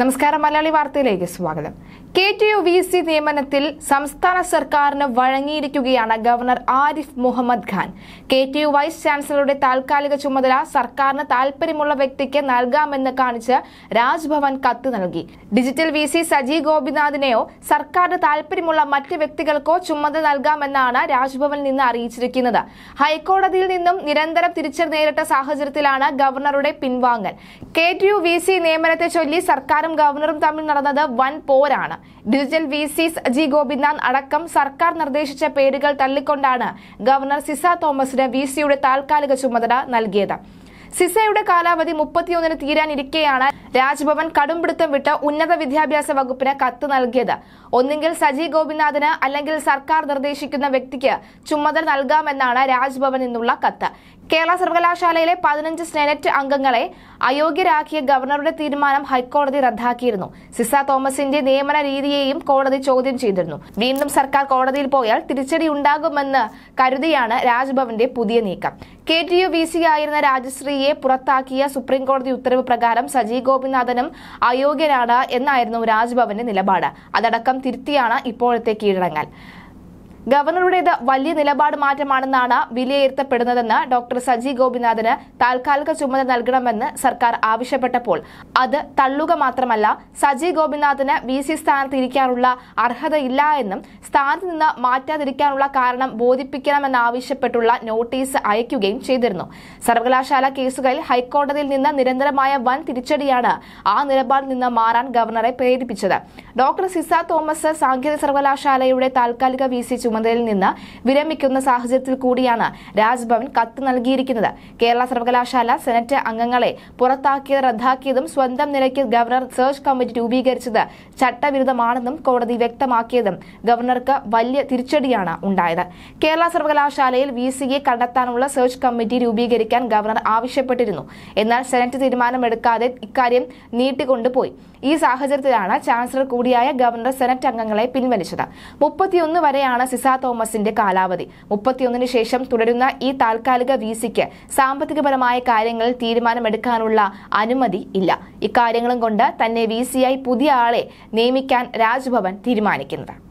നമസ്കാരം മലയാളി വാർത്തയിലേക്ക് സ്വാഗതം K T U V C നിയമനത്തിൽ സംസ്ഥാന സർക്കാരിന് വഴങ്ങിയിരിക്കുകയാണ് governor Arif Mohammad Khan K T U vice ചാൻസലറുടെ താൽക്കാലിക ചുമതല സർക്കാരിന് താൽപര്യമുള്ള വ്യക്തിക്ക് നൽകാമെന്ന് കാണിച്ച് രാജ്ഭവൻ കത്ത് നൽകി ഡിജിറ്റൽ വി സി സജി ഗോപിനാഥിനെയോ സർക്കാരിന് താൽപര്യമുള്ള മറ്റ് വ്യക്തികൾക്കോ ചുമതല നൽകാമെന്നാണ് രാജ്ഭവനിൽ നിന്ന് അറിയിച്ചിരിക്കുന്നത് ഹൈക്കോടതിയിൽ നിന്നും നിരന്തരം തിരിച്ചടി നേരിട്ട സാഹചര്യത്തിലാണ് ഗവർണറുടെ പിൻവാങ്ങൽ K T U V C നിയമനത്തെ ചൊല്ലി സർക്കാർ സർക്കാരും ഗവർണറും തമ്മിൽ നടന്നത് വൻ പോരാണ് ഡിജിറ്റൽ വി സിസ് ജി ഗോപിനാഥ് അടക്കം സർക്കാർ നിർദ്ദേശിച്ച പേരുകൾ തള്ളിക്കൊണ്ടാണ് ഗവർണർ സിസ തോമസിന് വി സിയുടെ താൽക്കാലിക ചുമതല നൽകിയത് സിസയുടെ കാലാവധി മുപ്പത്തിയൊന്നിന് തീരാനിരിക്കെയാണ് രാജ്ഭവൻ കടുംപിടുത്തം വിട്ട് ഉന്നത വിദ്യാഭ്യാസ വകുപ്പിന് കത്ത് നൽകിയത് ഒന്നുകിൽ സജി ഗോപിനാഥിന് അല്ലെങ്കിൽ സർക്കാർ നിർദ്ദേശിക്കുന്ന വ്യക്തിക്ക് ചുമതല നൽകാമെന്നാണ് രാജ്ഭവൻ നിന്നുള്ള കത്ത് കേരള സർവകലാശാലയിലെ പതിനഞ്ച് സെനറ്റ് അംഗങ്ങളെ അയോഗ്യരാക്കിയ ഗവർണറുടെ തീരുമാനം ഹൈക്കോടതി റദ്ദാക്കിയിരുന്നു സിസ തോമസിന്റെ നിയമന രീതിയെയും കോടതി ചോദ്യം ചെയ്തിരുന്നു വീണ്ടും സർക്കാർ കോടതിയിൽ പോയാൽ തിരിച്ചടി ഉണ്ടാകുമെന്ന് കരുതിയാണ് രാജ്ഭവന്റെ പുതിയ നീക്കം K T U V C ആയിരുന്ന രാജശ്രീയെ പുറത്താക്കിയ സുപ്രീം കോടതി ഉത്തരവ് പ്രകാരം സജി ഗോപിനാഥനും അയോഗ്യനാണ് എന്നായിരുന്നു രാജ്ഭവന്റെ നിലപാട് അതടക്കം തിരുത്തിയാണ് ഇപ്പോഴത്തെ കീഴടങ്ങൽ ഗവർണറുടേത് വലിയ നിലപാട് മാറ്റമാണെന്നാണ് വിലയിരുത്തപ്പെടുന്നതെന്ന് ഡോക്ടർ സജി ഗോപിനാഥന് താൽക്കാലിക ചുമതല നൽകണമെന്ന് സർക്കാർ ആവശ്യപ്പെട്ടപ്പോൾ അത് തള്ളുക മാത്രമല്ല സജി ഗോപിനാഥന് വി സി ഇരിക്കാനുള്ള അർഹതയില്ല എന്നും സ്ഥാനത്ത് നിന്ന് മാറ്റാതിരിക്കാനുള്ള കാരണം ബോധിപ്പിക്കണമെന്നാവശ്യപ്പെട്ടുള്ള നോട്ടീസ് അയക്കുകയും ചെയ്തിരുന്നു സർവകലാശാല കേസുകളിൽ ഹൈക്കോടതിയിൽ നിന്ന് നിരന്തരമായ വൻ തിരിച്ചടിയാണ് ആ നിലപാടിൽ നിന്ന് മാറാൻ ഗവർണറെ പ്രേരിപ്പിച്ചത് ഡോക്ടർ സിസ തോമസ് സാങ്കേതിക സർവകലാശാലയുടെ താൽക്കാലിക വി സി ചുമതല ചുമതലയിൽ നിന്ന് വിരമിക്കുന്ന സാഹചര്യത്തിൽ കൂടിയാണ് രാജ്ഭവൻ കത്ത് നൽകിയിരിക്കുന്നത് കേരള സർവകലാശാല സെനറ്റ് അംഗങ്ങളെ പുറത്താക്കിയത് റദ്ദാക്കിയതും സ്വന്തം നിലയ്ക്ക് ഗവർണർ സെർച്ച് കമ്മിറ്റി രൂപീകരിച്ചത് ചട്ടവിരുദ്ധമാണെന്നും കോടതി വ്യക്തമാക്കിയതും ഗവർണർക്ക് വലിയ തിരിച്ചടിയാണ് ഉണ്ടായത് കേരള സർവകലാശാലയിൽ വി സിയെ കണ്ടെത്താനുള്ള സെർച്ച് കമ്മിറ്റി രൂപീകരിക്കാൻ ഗവർണർ ആവശ്യപ്പെട്ടിരുന്നു എന്നാൽ സെനറ്റ് തീരുമാനമെടുക്കാതെ ഇക്കാര്യം നീട്ടിക്കൊണ്ടുപോയി ഈ സാഹചര്യത്തിലാണ് ചാൻസലർ കൂടിയായ ഗവർണർ സെനറ്റ് അംഗങ്ങളെ പിൻവലിച്ചത് മുപ്പത്തിയൊന്ന് വരെയാണ് സിസ തോമസിന്റെ കാലാവധി മുപ്പത്തിയൊന്നിന് ശേഷം തുടരുന്ന ഈ താൽക്കാലിക വിസിക്ക് സാമ്പത്തികപരമായ കാര്യങ്ങളിൽ തീരുമാനമെടുക്കാനുള്ള അനുമതി ഇല്ല ഇക്കാര്യങ്ങളും കൊണ്ട് തന്നെ വിസിയായി പുതിയ ആളെ നിയമിക്കാൻ രാജ്ഭവൻ തീരുമാനിക്കുന്നത്